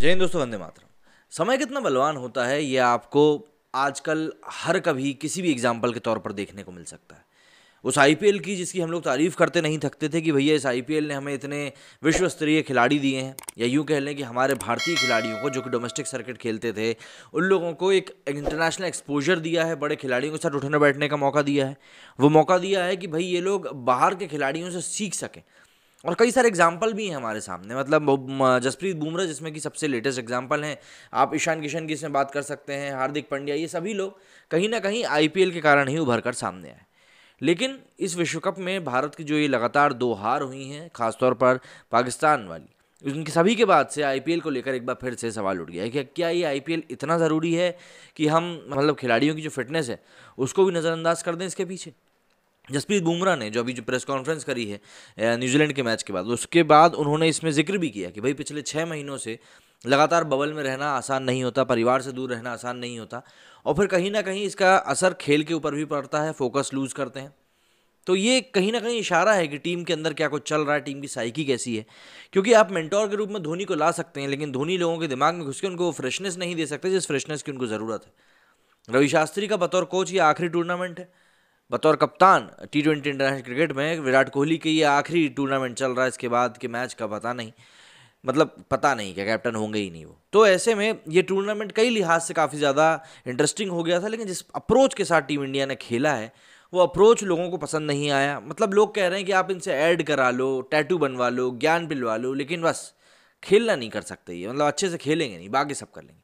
जय हिंद दोस्तों वंदे मातरम समय कितना बलवान होता है ये आपको आजकल हर कभी किसी भी एग्जाम्पल के तौर पर देखने को मिल सकता है उस आईपीएल की जिसकी हम लोग तारीफ़ करते नहीं थकते थे कि भैया इस आईपीएल ने हमें इतने विश्व स्तरीय खिलाड़ी दिए हैं या यूँ कह लें कि हमारे भारतीय खिलाड़ियों को जो कि डोमेस्टिक सर्किट खेलते थे उन लोगों को एक इंटरनेशनल एक्सपोजर दिया है बड़े खिलाड़ियों के साथ उठने बैठने का मौका दिया है वो मौका दिया है कि भाई ये लोग बाहर के खिलाड़ियों से सीख सकें और कई सारे एग्जाम्पल भी हैं हमारे सामने मतलब जसप्रीत बुमराह जिसमें कि सबसे लेटेस्ट एग्जाम्पल हैं आप ईशान किशन की इसमें बात कर सकते हैं हार्दिक पांड्या ये सभी लोग कहीं ना कहीं आई के कारण ही उभर कर सामने आए लेकिन इस विश्व कप में भारत की जो ये लगातार दो हार हुई हैं खासतौर पर पाकिस्तान वाली उनके सभी के बाद से आईपीएल को लेकर एक बार फिर से सवाल उठ गया है कि क्या ये आईपीएल इतना ज़रूरी है कि हम मतलब खिलाड़ियों की जो फिटनेस है उसको भी नज़रअंदाज कर दें इसके पीछे जसप्रीत बुमराह ने जो अभी जो प्रेस कॉन्फ्रेंस करी है न्यूजीलैंड के मैच के बाद उसके बाद उन्होंने इसमें जिक्र भी किया कि भाई पिछले छः महीनों से लगातार बबल में रहना आसान नहीं होता परिवार से दूर रहना आसान नहीं होता और फिर कहीं ना कहीं इसका असर खेल के ऊपर भी पड़ता है फोकस लूज़ करते हैं तो ये कहीं ना कहीं इशारा है कि टीम के अंदर क्या कुछ चल रहा है टीम की साइकी कैसी है क्योंकि आप मेंटोर के रूप में धोनी को ला सकते हैं लेकिन धोनी लोगों के दिमाग में घुस के उनको फ्रेशनेस नहीं दे सकते जिस फ्रेशनेस की उनको ज़रूरत है रवि शास्त्री का बतौर कोच ये आखिरी टूर्नामेंट है बतौर कप्तान टी ट्वेंटी इंटरनेशनल क्रिकेट में विराट कोहली के ये आखिरी टूर्नामेंट चल रहा है इसके बाद के मैच का पता नहीं मतलब पता नहीं क्या कैप्टन होंगे ही नहीं वो तो ऐसे में ये टूर्नामेंट कई लिहाज से काफ़ी ज़्यादा इंटरेस्टिंग हो गया था लेकिन जिस अप्रोच के साथ टीम इंडिया ने खेला है वो अप्रोच लोगों को पसंद नहीं आया मतलब लोग कह रहे हैं कि आप इनसे ऐड करा लो टैटू बनवा लो ज्ञान पिलवा लो लेकिन बस खेलना नहीं कर सकते ये मतलब अच्छे से खेलेंगे नहीं बाकी सब कर लेंगे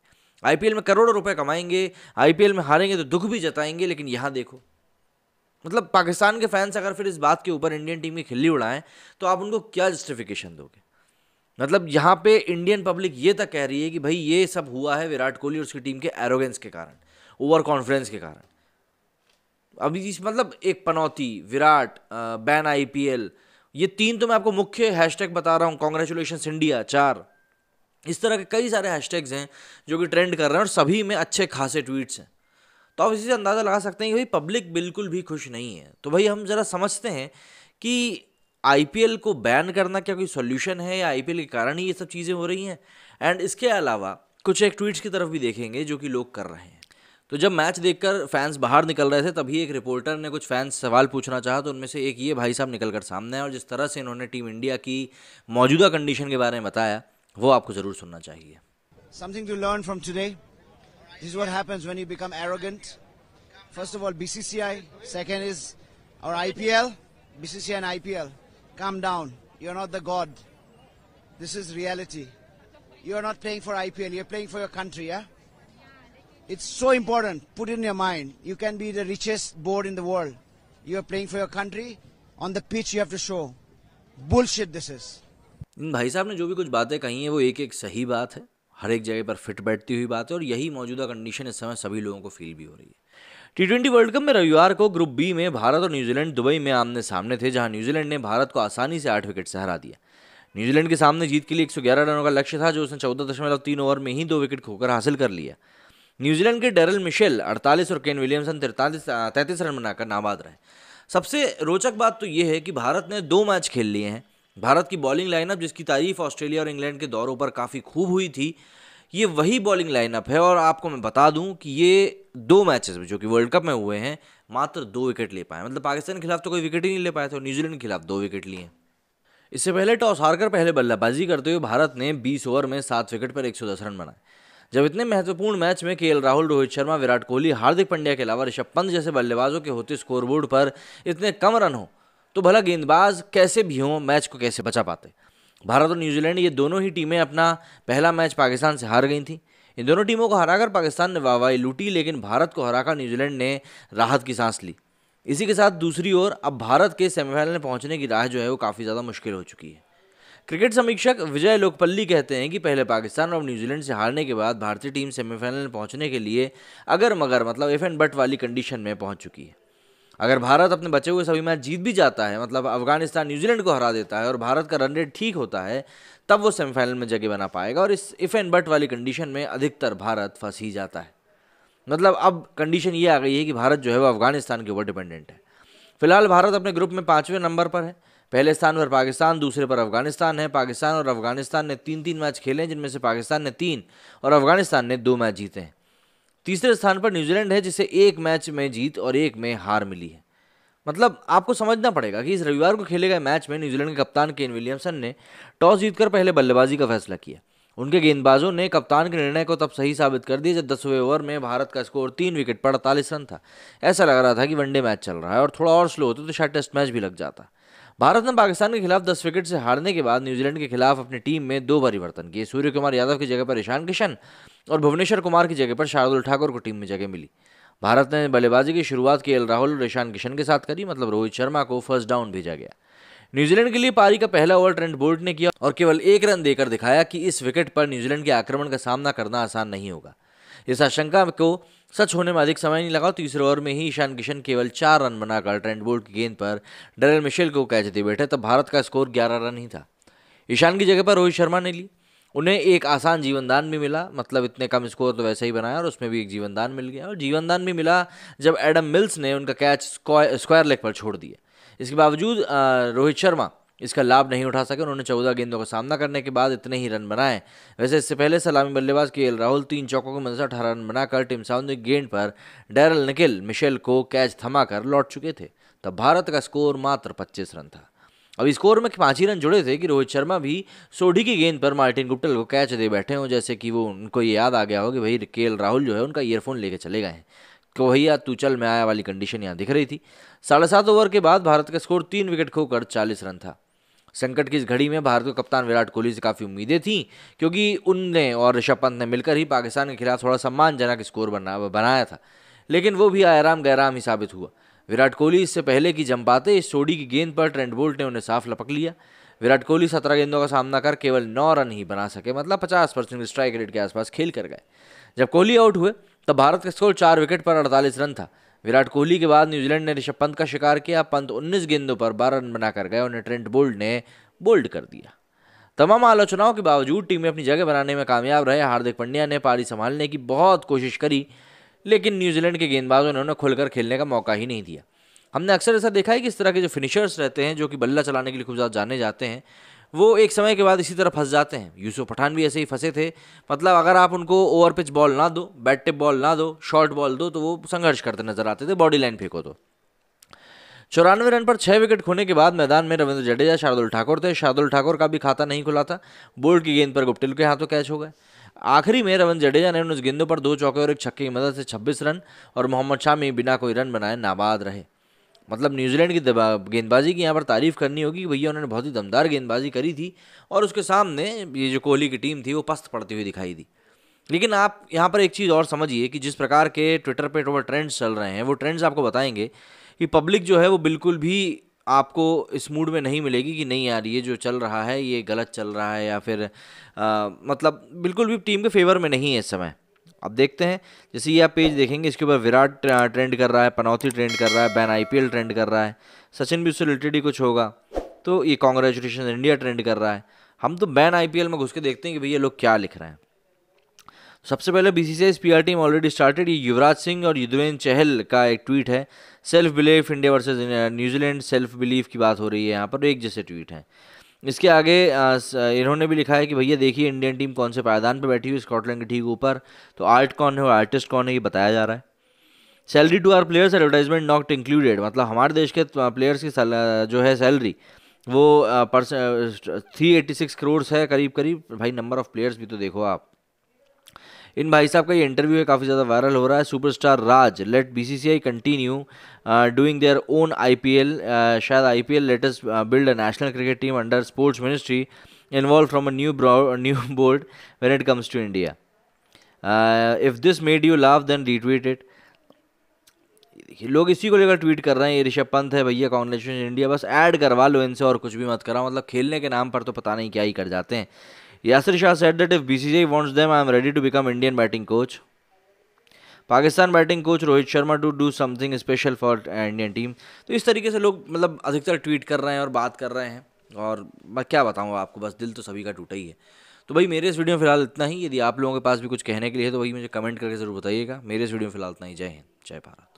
आईपीएल में करोड़ों रुपए कमाएंगे आईपीएल में हारेंगे तो दुख भी जताएंगे लेकिन यहाँ देखो मतलब पाकिस्तान के फैंस अगर फिर इस बात के ऊपर इंडियन टीम की खिल्ली उड़ाएं तो आप उनको क्या जस्टिफिकेशन दोगे मतलब यहाँ पे इंडियन पब्लिक ये तक कह रही है कि भाई ये सब हुआ है विराट कोहली और उसकी टीम के एरोगेंस के कारण ओवर कॉन्फिडेंस के कारण अभी इस मतलब एक पनौती विराट बैन आईपीएल ये तीन तो मैं आपको मुख्य हैशटैग बता रहा हूँ कॉन्ग्रेचुलेशन इंडिया चार इस तरह के कई सारे हैशटैग्स हैं जो कि ट्रेंड कर रहे हैं और सभी में अच्छे खासे ट्वीट्स हैं तो आप इसी से अंदाज़ा लगा सकते हैं कि भाई पब्लिक बिल्कुल भी खुश नहीं है तो भाई हम ज़रा समझते हैं कि आई को बैन करना क्या कोई सोल्यूशन है या आई के कारण ही ये सब चीज़ें हो रही हैं एंड इसके अलावा कुछ एक ट्वीट्स की तरफ भी देखेंगे जो कि लोग कर रहे हैं तो जब मैच देखकर फैंस बाहर निकल रहे थे तभी एक रिपोर्टर ने कुछ फैंस सवाल पूछना चाहा तो उनमें से एक ये भाई साहब निकल कर सामने आए और जिस तरह से इन्होंने टीम इंडिया की मौजूदा कंडीशन के बारे में बताया वो आपको ज़रूर सुनना चाहिए something to learn from today This is what happens when you become arrogant. First of all, BCCI. Second is our IPL. BCCI and IPL. Calm down. You're not the god. This is reality. You're not playing for IPL. You're playing for your country, yeah? It's so important. Put it in your mind. You can be the richest board in the world. You're playing for your country. On the pitch, you have to show. Bullshit this is. भाई साहब ने जो भी कुछ बातें कही हैं वो एक एक सही बात है हर एक जगह पर फिट बैठती हुई बात है और यही मौजूदा कंडीशन इस समय सभी लोगों को फील भी हो रही है टी ट्वेंटी वर्ल्ड कप में रविवार को ग्रुप बी में भारत और न्यूजीलैंड दुबई में आमने सामने थे जहां न्यूजीलैंड ने भारत को आसानी से आठ विकेट से हरा दिया न्यूजीलैंड के सामने जीत के लिए एक रनों का लक्ष्य था जो उसने चौदह दशमलव तीन ओवर में ही दो विकेट खोकर हासिल कर लिया न्यूजीलैंड के डेरल मिशेल 48 और केन विलियमसन तिरतालीस तैंतीस रन बनाकर नाबाद रहे सबसे रोचक बात तो यह है कि भारत ने दो मैच खेल लिए हैं भारत की बॉलिंग लाइनअप जिसकी तारीफ ऑस्ट्रेलिया और इंग्लैंड के दौरों पर काफ़ी खूब हुई थी ये वही बॉलिंग लाइनअप है और आपको मैं बता दूं कि ये दो मैचेस में जो कि वर्ल्ड कप में हुए हैं मात्र दो विकेट ले पाए मतलब पाकिस्तान के खिलाफ तो कोई विकेट ही नहीं ले पाए थे और न्यूजीलैंड के खिलाफ दो विकेट लिए इससे पहले टॉस हारकर पहले बल्लेबाजी करते हुए भारत ने 20 ओवर में सात विकेट पर 110 रन बनाए जब इतने महत्वपूर्ण मैच में के राहुल रोहित शर्मा विराट कोहली हार्दिक पंड्या के अलावा ऋषभ पंत जैसे बल्लेबाजों के होते स्कोरबोर्ड पर इतने कम रन हों तो भला गेंदबाज कैसे भी हों मैच को कैसे बचा पाते भारत और न्यूजीलैंड ये दोनों ही टीमें अपना पहला मैच पाकिस्तान से हार गई थी इन दोनों टीमों को हराकर पाकिस्तान ने वाहवाही लूटी लेकिन भारत को हराकर न्यूजीलैंड ने राहत की सांस ली इसी के साथ दूसरी ओर अब भारत के सेमीफाइनल में पहुंचने की राह जो है वो काफ़ी ज़्यादा मुश्किल हो चुकी है क्रिकेट समीक्षक विजय लोकपल्ली कहते हैं कि पहले पाकिस्तान और न्यूजीलैंड से हारने के बाद भारतीय टीम सेमीफाइनल में पहुंचने के लिए अगर मगर मतलब इफ एंड बट वाली कंडीशन में पहुंच चुकी है अगर भारत अपने बचे हुए सभी मैच जीत भी जाता है मतलब अफगानिस्तान न्यूजीलैंड को हरा देता है और भारत का रन रेट ठीक होता है तब वो सेमीफाइनल में जगह बना पाएगा और इस इफ एंड बट वाली कंडीशन में अधिकतर भारत फंस ही जाता है मतलब अब कंडीशन ये आ गई है कि भारत जो है वो अफगानिस्तान के ऊपर डिपेंडेंट है फिलहाल भारत अपने ग्रुप में पाँचवें नंबर पर है पहले स्थान पर पाकिस्तान दूसरे पर अफगानिस्तान है पाकिस्तान और अफगानिस्तान ने तीन तीन मैच खेले हैं जिनमें से पाकिस्तान ने तीन और अफगानिस्तान ने दो मैच जीते हैं तीसरे स्थान पर न्यूजीलैंड है जिसे एक मैच में जीत और एक में हार मिली है मतलब आपको समझना पड़ेगा कि इस रविवार को खेले गए मैच में न्यूजीलैंड के कप्तान केन विलियमसन ने टॉस जीतकर पहले बल्लेबाजी का फैसला किया उनके गेंदबाजों ने कप्तान के निर्णय को तब सही साबित कर दिया जब दसवें ओवर में भारत का स्कोर तीन विकेट पर अड़तालीस रन था ऐसा लग रहा था कि वनडे मैच चल रहा है और थोड़ा और स्लो होता तो शायद टेस्ट मैच भी लग जाता भारत ने पाकिस्तान के खिलाफ दस विकेट से हारने के बाद न्यूजीलैंड के खिलाफ अपनी टीम में दो परिवर्तन किए सूर्य कुमार यादव की जगह पर ईशान किशन और भुवनेश्वर कुमार की जगह पर शार्दुल ठाकुर को टीम में जगह मिली भारत ने बल्लेबाजी की शुरुआत के एल राहुल और ईशान किशन के साथ करी मतलब रोहित शर्मा को फर्स्ट डाउन भेजा गया न्यूजीलैंड के लिए पारी का पहला ओवर ट्रेंट बोल्ट ने किया और केवल एक रन देकर दिखाया कि इस विकेट पर न्यूजीलैंड के आक्रमण का सामना करना आसान नहीं होगा इस आशंका को सच होने में अधिक समय नहीं लगा तीसरे ओवर में ही ईशान किशन केवल चार रन बनाकर ट्रेंट बोल्ट की गेंद पर डरेल मिशेल को कैच दे बैठे तब भारत का स्कोर ग्यारह रन ही था ईशान की जगह पर रोहित शर्मा ने ली उन्हें एक आसान जीवनदान भी मिला मतलब इतने कम स्कोर तो वैसे ही बनाया और उसमें भी एक जीवनदान मिल गया और जीवनदान भी मिला जब एडम मिल्स ने उनका कैच स्क्वायर लेग पर छोड़ दिया इसके बावजूद रोहित शर्मा इसका लाभ नहीं उठा सके उन्होंने चौदह गेंदों का सामना करने के बाद इतने ही रन बनाए वैसे इससे पहले सलामी बल्लेबाज के एल राहुल तीन चौकों के मदद अठारह रन बनाकर टीम साउंड गेंद पर डैरल निकिल मिशेल को कैच थमा कर लौट चुके थे तब भारत का स्कोर मात्र पच्चीस रन था अब स्कोर में पांच ही रन जुड़े थे कि रोहित शर्मा भी सोढ़ी की गेंद पर मार्टिन गुप्टल को कैच दे बैठे हों जैसे कि वो उनको ये याद आ गया हो कि भाई के राहुल जो है उनका ईयरफोन लेके चले गए हैं तो भैया तू चल में आया वाली कंडीशन यहाँ दिख रही थी साढ़े सात ओवर के बाद भारत का स्कोर तीन विकेट खोकर चालीस रन था संकट की इस घड़ी में भारत के कप्तान विराट कोहली से काफ़ी उम्मीदें थीं क्योंकि उनने और ऋषभ पंत ने मिलकर ही पाकिस्तान के खिलाफ थोड़ा सम्मानजनक स्कोर बना बनाया था लेकिन वो भी आयाराम गैराम ही साबित हुआ विराट कोहली इससे पहले की जम पाते इस सोडी की गेंद पर ट्रेंट बोल्ट ने उन्हें साफ लपक लिया विराट कोहली सत्रह गेंदों का सामना कर केवल नौ रन ही बना सके मतलब पचास परसेंट स्ट्राइक रेट के आसपास खेल कर गए जब कोहली आउट हुए तब भारत का स्कोर चार विकेट पर अड़तालीस रन था विराट कोहली के बाद न्यूजीलैंड ने ऋषभ पंत का शिकार किया पंत 19 गेंदों पर 12 रन बनाकर गए उन्हें ट्रेंट बोल्ट ने बोल्ड कर दिया तमाम आलोचनाओं के बावजूद टीम में अपनी जगह बनाने में कामयाब रहे हार्दिक पंड्या ने पारी संभालने की बहुत कोशिश करी लेकिन न्यूजीलैंड के गेंदबाजों ने उन्हें खुलकर खेलने का मौका ही नहीं दिया हमने अक्सर ऐसा देखा है कि इस तरह के जो फिनिशर्स रहते हैं जो कि बल्ला चलाने के लिए खूब ज़्यादा जाने जाते हैं वो एक समय के बाद इसी तरह फंस जाते हैं यूसुफ पठान भी ऐसे ही फंसे थे मतलब अगर आप उनको ओवर पिच बॉल ना दो बैट टिप बॉल ना दो शॉर्ट बॉल दो तो वो संघर्ष करते नजर आते थे बॉडी लाइन फेंको तो चौरानवे रन पर छः विकेट खोने के बाद मैदान में रविंद्र जडेजा शार्दुल ठाकुर थे शार्दुल ठाकुर का भी खाता नहीं खुला था बोल्ड की गेंद पर गुप्टिल के हाथों कैच हो गए आखिरी में रवन जडेजा ने उन्नीस गेंदों पर दो चौके और एक छक्के की मदद से 26 रन और मोहम्मद शामी बिना कोई रन बनाए नाबाद रहे मतलब न्यूजीलैंड की गेंदबाजी की यहाँ पर तारीफ करनी होगी भैया उन्होंने बहुत ही दमदार गेंदबाजी करी थी और उसके सामने ये जो कोहली की टीम थी वो पस्त पड़ती हुई दिखाई दी लेकिन आप यहाँ पर एक चीज़ और समझिए कि जिस प्रकार के ट्विटर पे ट्रेंड्स चल रहे हैं वो ट्रेंड्स आपको बताएंगे कि पब्लिक जो है वो बिल्कुल भी आपको इस मूड में नहीं मिलेगी कि नहीं यार ये जो चल रहा है ये गलत चल रहा है या फिर आ, मतलब बिल्कुल भी टीम के फेवर में नहीं है इस समय अब देखते हैं जैसे ये आप पेज देखेंगे इसके ऊपर विराट ट्रेंड कर रहा है पनौती ट्रेंड कर रहा है बैन आई ट्रेंड कर रहा है सचिन भी उससे रिलेटेड ही कुछ होगा तो ये कॉन्ग्रेचुलेशन इंडिया ट्रेंड कर रहा है हम तो बैन आई में घुस के देखते हैं कि भैया लोग क्या लिख रहे हैं सबसे पहले B C C I team already started ये युवराज सिंह और युद्धवेन चहल का एक ट्वीट है self belief India versus New Zealand self belief की बात हो रही है यहाँ पर एक जैसे ट्वीट हैं इसके आगे uh, uh, इन्होंने भी लिखा है कि भैया देखिए इंडियन टीम कौन से पायदान पर बैठी हुई स्कॉटलैंड के ठीक ऊपर तो आर्ट कौन है और आर्टिस्ट कौन है ये बताया जा रहा है salary to are players advertisement not included मतलब हमारे देश के प्लेयर्स uh, की जो है सैलरी वो percent three eighty six crore है करीब करीब भाई नंबर ऑफ़ प्लेयर्स भी तो देखो आप इन भाई साहब का ये इंटरव्यू है काफ़ी ज़्यादा वायरल हो रहा है superstar Raj let BCCI continue doing their own IPL शायद IPL latest build a national cricket team under sports ministry involve from a new new board when it comes to India if this made you love then retweet it लोग इसी को लेकर tweet कर रहे हैं ये ऋषभ पंत है भैया कॉन्ग्रेचुलेशन इंडिया बस ऐड करवा लो इनसे और कुछ भी मत कराओ मतलब खेलने के नाम पर तो पता नहीं क्या ही कर जाते हैं Yasir Shah said that if BCCI wants them, I am ready to become Indian batting coach. Pakistan batting coach Rohit Sharma to do something special for Indian team तो इस तरीके से लोग मतलब अधिकतर ट्वीट कर रहे हैं और बात कर रहे हैं और मैं क्या बताऊँ आपको बस दिल तो सभी का टूटा ही है तो भाई मेरे इस वीडियो में फिलहाल इतना ही यदि आप लोगों के पास भी कुछ कहने के लिए है तो भाई मुझे कमेंट करके ज़रूर बताइएगा मेरे इस वीडियो में फिलहाल इतना ही जय हिंद जय भारत